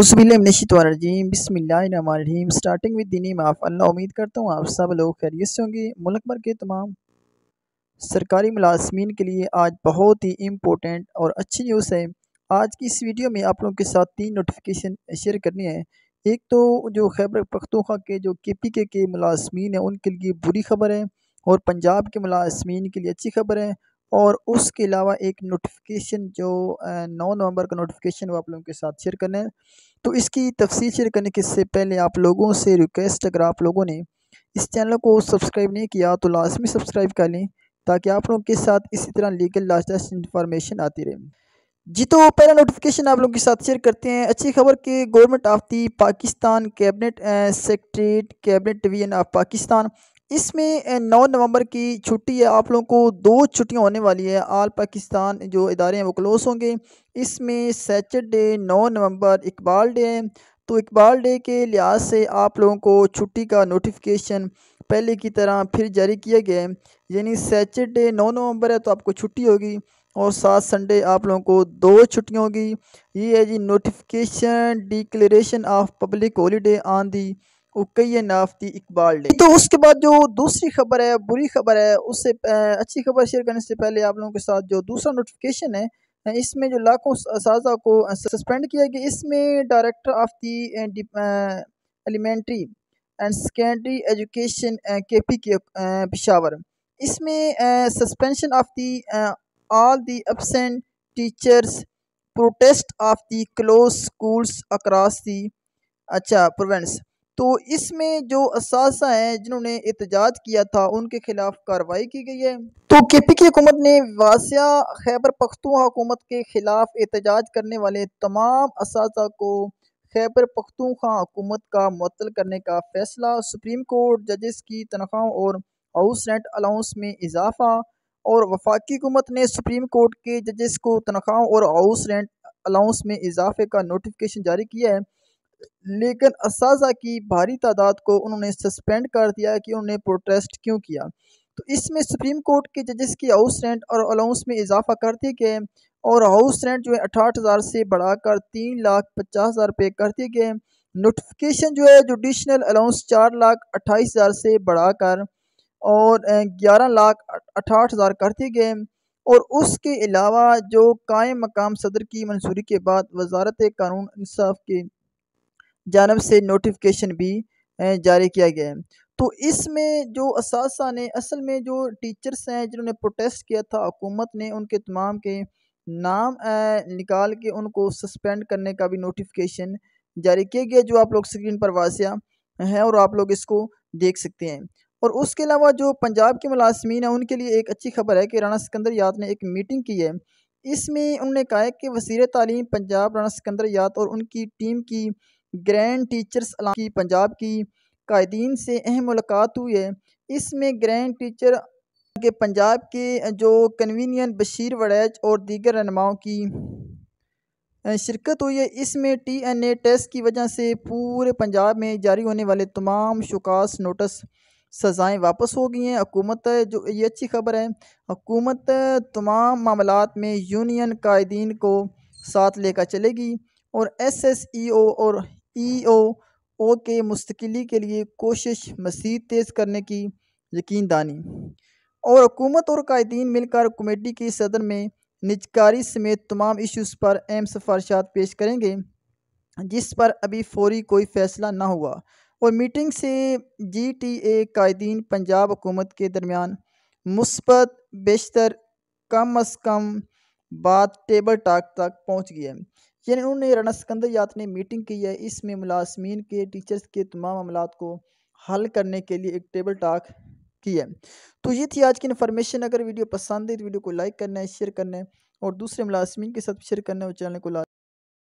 starting with अल्लाह उम्मीद करता हूँ आप सब लोग खैरियत से होंगे मुल्क भर के तमाम सरकारी मुलाजमीन के लिए आज बहुत ही इम्पोर्टेंट और अच्छी न्यूज़ है आज की इस वीडियो में आप लोगों के साथ तीन नोटिफिकेशन शेयर करनी है एक तो जो खैबर पख्तूखा के जो के पी के, के मुलाजमीन है उनके लिए बुरी खबर है और पंजाब के मुलाजमीन के लिए अच्छी खबर है और उसके अलावा एक नोटिफिकेशन जो नौ नवंबर का नोटिफिकेशन वो आप लोगों के साथ शेयर करना है तो इसकी तफसील शेयर करने के से पहले आप लोगों से रिक्वेस्ट अगर आप लोगों ने इस चैनल को सब्सक्राइब नहीं किया तो लाजमी सब्सक्राइब कर लें ताकि आप लोगों के साथ इसी तरह लीगल लास्ट इन्फॉर्मेशन आती रहे जी तो पहला नोटिफिकेशन आप लोगों के साथ शेयर करते हैं अच्छी खबर कि government of the Pakistan cabinet secretariat cabinet division of Pakistan इसमें नौ नवंबर की छुट्टी है आप लोगों को दो छुट्टियां होने वाली है आल पाकिस्तान जो इदारे हैं वो क्लोज होंगे इसमें सैटरडे नौ नवंबर इकबाल डे है तो इकबाल डे के लिहाज से आप लोगों को छुट्टी का नोटिफिकेशन पहले की तरह फिर जारी किया गया है यानी सैटरडे नौ नवंबर है तो आपको छुट्टी होगी और सात संडे आप लोगों को दो छुट्टियाँ होगी ये है जी notification declaration of public holiday on the उकैय नाफ्ती इकबाल डे तो उसके बाद जो दूसरी खबर है बुरी खबर है उससे अच्छी खबर शेयर करने से पहले आप लोगों के साथ जो दूसरा नोटिफिकेशन है इसमें जो लाखों साजा को सस्पेंड किया गया इसमें director of the elementary and secondary education K P K Peshawar इसमें suspension of the all the absent teachers protest of the close schools across the अच्छा प्रोवेंस तो इसमें जो इस हैं जिन्होंने एहतजाज किया था उनके खिलाफ कार्रवाई की गई है तो के पी की हुकूमत ने वासिया खैबर पख्तून हुकूमत के खिलाफ एहतजाज करने वाले तमाम इस को खैबर पख्तूनख्वा हुकूमत का मअतल करने का फैसला सुप्रीम कोर्ट जजेस की तनख्वाहों और हाउस रेंट अलाउंस में इजाफा और वफाकी हुकूमत ने सुप्रीम कोर्ट के जजेस को तनख्वाहों और हाउस रेंट अलाउंस में इजाफे का नोटिफिकेशन जारी किया है लेकिन इसाजा की भारी तादाद को उन्होंने सस्पेंड कर दिया कि उन्होंने प्रोटेस्ट क्यों किया तो इसमें सुप्रीम कोर्ट के जजेस की हाउस रेंट और अलाउंस में इजाफा कर दिए गए और हाउस रेंट जो है अठाठ हज़ार से बढ़ाकर तीन लाख पचास हज़ार रुपये कर दिए गए नोटिफिकेशन जो है जुडिशनल अलाउंस चार लाख अट्ठाईस हज़ार से बढ़ाकर और ग्यारह लाख अठाठ हज़ार कर दिए गए और उसके अलावा जो कायम मकाम सदर की मंजूरी के बाद वजारत कानून इंसाफ के जानब से नोटिफिकेशन भी जारी किया गया है तो इसमें जो इस ने असल में जो टीचर्स हैं जिन्होंने प्रोटेस्ट किया था हुकूमत ने उनके तमाम के नाम निकाल के उनको सस्पेंड करने का भी नोटिफिकेशन जारी किया गया जो आप लोग स्क्रीन पर वाजिया हैं और आप लोग इसको देख सकते हैं और उसके अलावा जो पंजाब के मुलाजमीन हैं उनके लिए एक अच्छी खबर है कि राना सिकंदर याद ने एक मीटिंग की है इसमें उन्होंने कहा है कि वजीर तालीम पंजाब राना सिकंदर याद और उनकी टीम की ग्रैंड टीचर्स की पंजाब की कायदीन से अहम मुलाकात हुई है इसमें ग्रैंड टीचर के पंजाब के जो कन्वीनियन बशीर वड़ैच और दीगर रहनुमाओं की शिरकत हुई है इसमें टी एन ए टेस्ट की वजह से पूरे पंजाब में जारी होने वाले तमाम शुकास नोटिस सज़ाएँ वापस हो गई हैं हकूमत जो ये अच्छी खबर है हकूमत तमाम मामलों में यूनियन कायदीन को साथ लेकर चलेगी और एस एस ई ओ और ई ओ के मुस्तकिली के लिए कोशिश मसीद तेज़ करने की यकीन दानी और हुकूमत और कायदीन मिलकर कमेटी के सदर में निजकारी समेत तमाम इश्यूज़ पर अहम सिफारशात पेश करेंगे जिस पर अभी फौरी कोई फ़ैसला ना हुआ और मीटिंग से जी टी ए कायदीन पंजाब हुकूमत के दरमियान मुस्बत बेशतर कम अज़ कम बाद टेबल टाक तक पहुंच गई है यानी उन्होंने राना सिकंदर यात ने मीटिंग की है इसमें मुलाजमीन के टीचर्स के तमाम मामला को हल करने के लिए एक टेबल टाक की है तो ये थी आज की इन्फॉर्मेशन अगर वीडियो पसंद है तो वीडियो को लाइक करना है शेयर करना है और दूसरे मुलाजमीन के साथ शेयर करना है और चैनल को